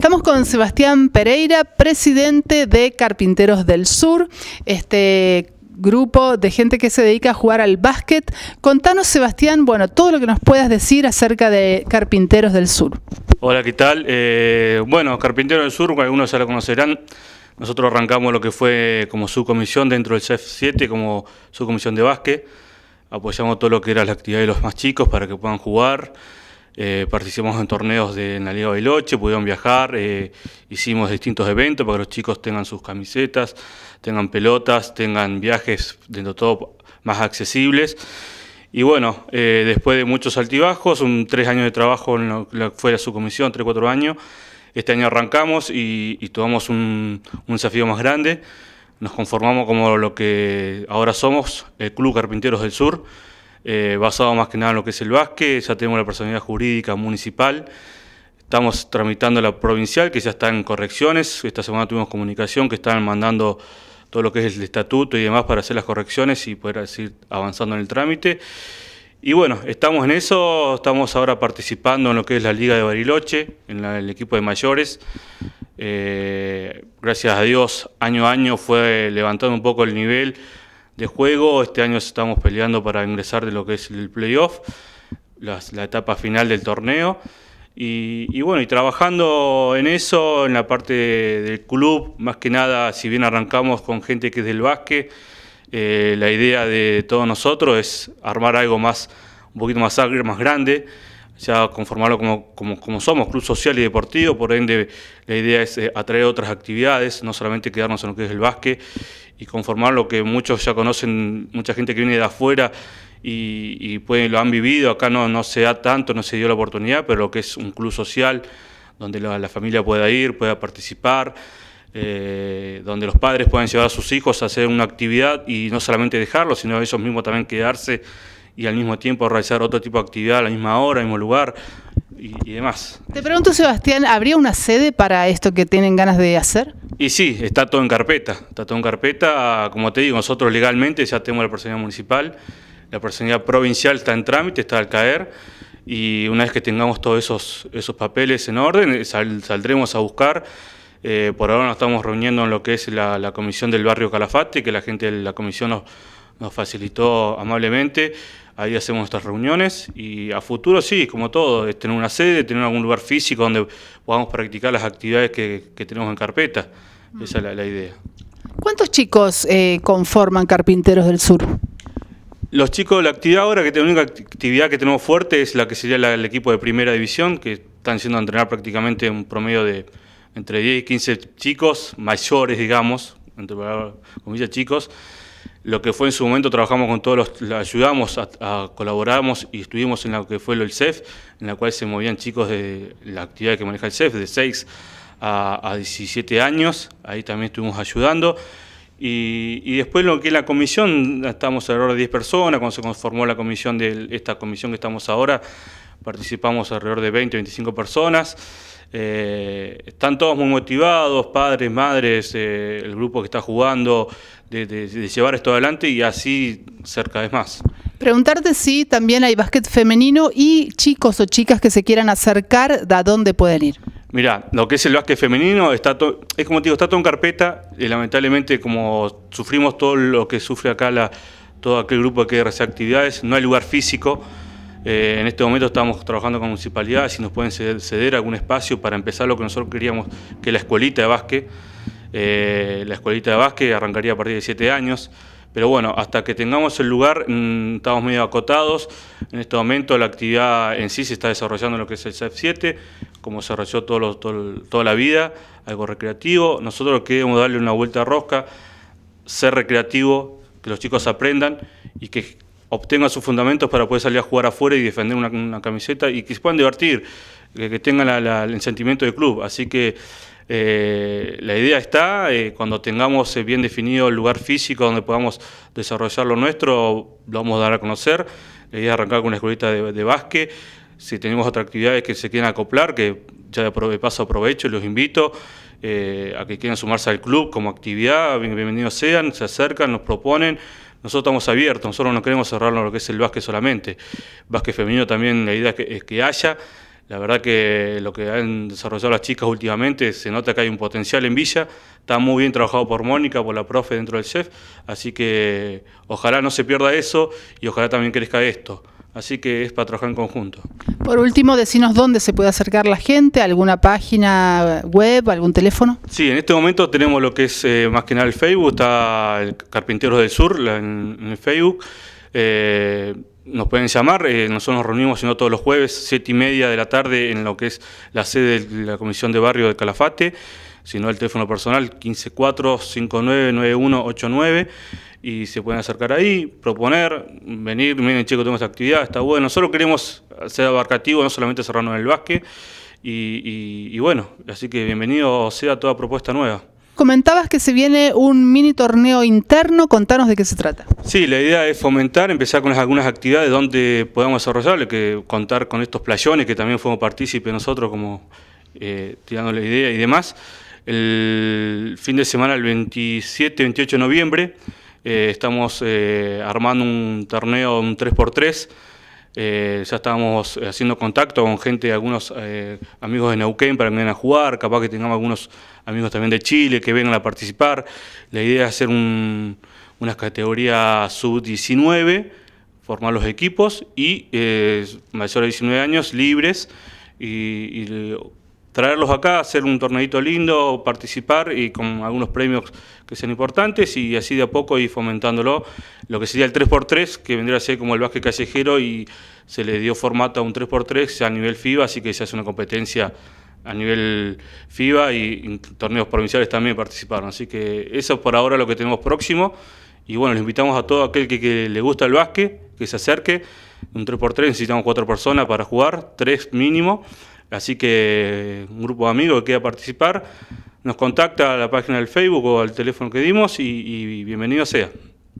Estamos con Sebastián Pereira, presidente de Carpinteros del Sur, este grupo de gente que se dedica a jugar al básquet. Contanos, Sebastián, bueno, todo lo que nos puedas decir acerca de Carpinteros del Sur. Hola, ¿qué tal? Eh, bueno, Carpinteros del Sur, algunos ya lo conocerán. Nosotros arrancamos lo que fue como subcomisión dentro del CEF 7, como subcomisión de básquet. Apoyamos todo lo que era la actividad de los más chicos para que puedan jugar. Eh, participamos en torneos de, la Liga Bailoche, pudieron viajar, eh, hicimos distintos eventos para que los chicos tengan sus camisetas, tengan pelotas, tengan viajes dentro de todo más accesibles. Y bueno, eh, después de muchos altibajos, un tres años de trabajo en lo, su comisión, su tres, cuatro años, este año arrancamos y, y tomamos un, un, desafío más grande. Nos conformamos como lo que ahora somos, el Club Carpinteros del Sur. Eh, basado más que nada en lo que es el básquet, ya tenemos la personalidad jurídica municipal, estamos tramitando la provincial, que ya está en correcciones, esta semana tuvimos comunicación que están mandando todo lo que es el estatuto y demás para hacer las correcciones y poder seguir avanzando en el trámite. Y bueno, estamos en eso, estamos ahora participando en lo que es la Liga de Bariloche, en el equipo de mayores. Eh, gracias a Dios, año a año fue levantando un poco el nivel de juego. Este año estamos peleando para ingresar de lo que es el playoff, la, etapa final del torneo. Y, bueno, y trabajando en eso, en la parte del club, más que nada, si bien arrancamos con gente que es del básquet, eh, la idea de todos nosotros es armar algo más, un poquito más, más grande ya conformarlo como, somos, club social y deportivo, por ende la idea es eh, atraer otras actividades, no solamente quedarnos en lo que es el básquet y conformar lo que muchos ya conocen, mucha gente que viene de afuera y, lo han vivido, acá no, no se da tanto, no se dio la oportunidad, pero lo que es un club social donde la, familia pueda ir, pueda participar, eh, donde los padres puedan llevar a sus hijos a hacer una actividad y no solamente dejarlos, sino ellos mismos también quedarse y al mismo tiempo realizar otro tipo de actividad a la misma hora, mismo lugar y, demás. Te pregunto, Sebastián, ¿habría una sede para esto que tienen ganas de hacer? Y sí, está todo en carpeta, está todo en carpeta, como te digo, nosotros legalmente ya tenemos la personalidad municipal, la personalidad provincial está en trámite, está al caer, y una vez que tengamos todos esos, esos papeles en orden, eh, saldremos a buscar. Eh, por ahora nos estamos reuniendo en lo que es la, la comisión del barrio Calafate, que la gente de la comisión nos nos facilitó amablemente. Ahí hacemos nuestras reuniones y a futuro sí, como todo, es tener una sede, tener algún lugar físico donde podamos practicar las actividades que, tenemos en carpeta. Mm. Esa es la, idea. ¿Cuántos chicos eh, conforman Carpinteros del Sur? Los chicos, la actividad ahora, que la única actividad que tenemos fuerte es la que sería el equipo de primera división, que están siendo a entrenar prácticamente un promedio de entre 10 y 15 chicos mayores, digamos, entre comillas chicos, lo que fue en su momento trabajamos con todos los, ayudamos a, colaboramos y estuvimos en lo que fue el CEF, en la cual se movían chicos de la actividad que maneja el CEF, de 6 a, a 17 años, ahí también estuvimos ayudando. Y, después lo que es la comisión, estamos alrededor de 10 personas, cuando se conformó la comisión de esta comisión que estamos ahora, participamos alrededor de 20 25 personas. Eh, están todos muy motivados, padres, madres, eh, el grupo que está jugando, de, llevar esto adelante y así cerca es más. Preguntarte si también hay básquet femenino y chicos o chicas que se quieran acercar, da dónde pueden ir? Mira, lo que es el básquet femenino, está es como te digo, está todo en carpeta, y eh, lamentablemente como sufrimos todo lo que sufre acá la, todo aquel grupo que hace actividades, no hay lugar físico, eh, en este momento estamos trabajando con municipalidades si nos pueden ceder, algún espacio para empezar lo que nosotros queríamos, que la escuelita de básquet, eh, la escuelita de básquet arrancaría a partir de 7 años, pero bueno, hasta que tengamos el lugar mm, estamos medio acotados. En este momento la actividad en sí se está desarrollando en lo que es el cf e 7, como se realizó todo toda la vida, algo recreativo. Nosotros queremos darle una vuelta a rosca, ser recreativo, que los chicos aprendan y que obtengan sus fundamentos para poder salir a jugar afuera y defender una, camiseta y que se puedan divertir, que, tengan el sentimiento de club. Así que eh, la idea está, eh, cuando tengamos eh, bien definido el lugar físico donde podamos desarrollar lo nuestro, lo vamos a dar a conocer. La idea es arrancar con una escuelita de, de básquet si tenemos otras actividades que se quieran acoplar, que ya de paso aprovecho y los invito eh, a que quieran sumarse al club como actividad, bienvenidos sean, se acercan, nos proponen. Nosotros estamos abiertos, nosotros no queremos cerrar lo que es el básquet solamente. Básquet femenino también la idea que, es que haya. La verdad que lo que han desarrollado las chicas últimamente, se nota que hay un potencial en Villa, está muy bien trabajado por Mónica, por la profe dentro del chef, así que ojalá no se pierda eso y ojalá también crezca esto. Así que es para trabajar en conjunto. Por último, decinos dónde se puede acercar la gente, alguna página web, algún teléfono. Sí, en este momento tenemos lo que es eh, más que nada el Facebook, está el Carpinteros del Sur en, el Facebook. Eh, nos pueden llamar, eh, nosotros nos reunimos sino todos los jueves, siete y media de la tarde, en lo que es la sede de la Comisión de Barrio de Calafate sino el teléfono personal 154-599189 y se pueden acercar ahí, proponer, venir, miren chico tenemos esta actividad, está bueno. Nosotros queremos ser abarcativos, no solamente cerrarnos en el básquet. Y, bueno, así que bienvenido sea toda propuesta nueva. Comentabas que se viene un mini torneo interno, contanos de qué se trata. Sí, la idea es fomentar, empezar con algunas actividades donde podamos desarrollar, que contar con estos playones que también fuimos partícipes nosotros como eh, tirando la idea y demás el fin de semana, el 27-28 de noviembre, eh, estamos eh, armando un torneo, un 3x3. Eh, ya estábamos haciendo contacto con gente, algunos amigos de Neuquén para que vengan a jugar, capaz que tengamos algunos amigos también de Chile que vengan a participar. La idea es hacer una categoría sub-19, formar los equipos y mayores de 19 años libres y, y traerlos acá, hacer un torneito lindo, participar y con algunos premios que sean importantes y así de a poco ir fomentándolo, lo que sería el 3x3, que vendría a ser como el básquet callejero y se le dio formato a un 3x3 a nivel FIBA, así que se hace una competencia a nivel FIBA y torneos provinciales también participaron. Así que eso es por ahora lo que tenemos próximo. Y bueno, les invitamos a todo aquel que, le gusta el básquet, que se acerque. Un 3x3 necesitamos cuatro personas para jugar, tres mínimo. Así que un grupo de amigos que quiera participar nos contacta a la página del Facebook o al teléfono que dimos y, y bienvenido sea.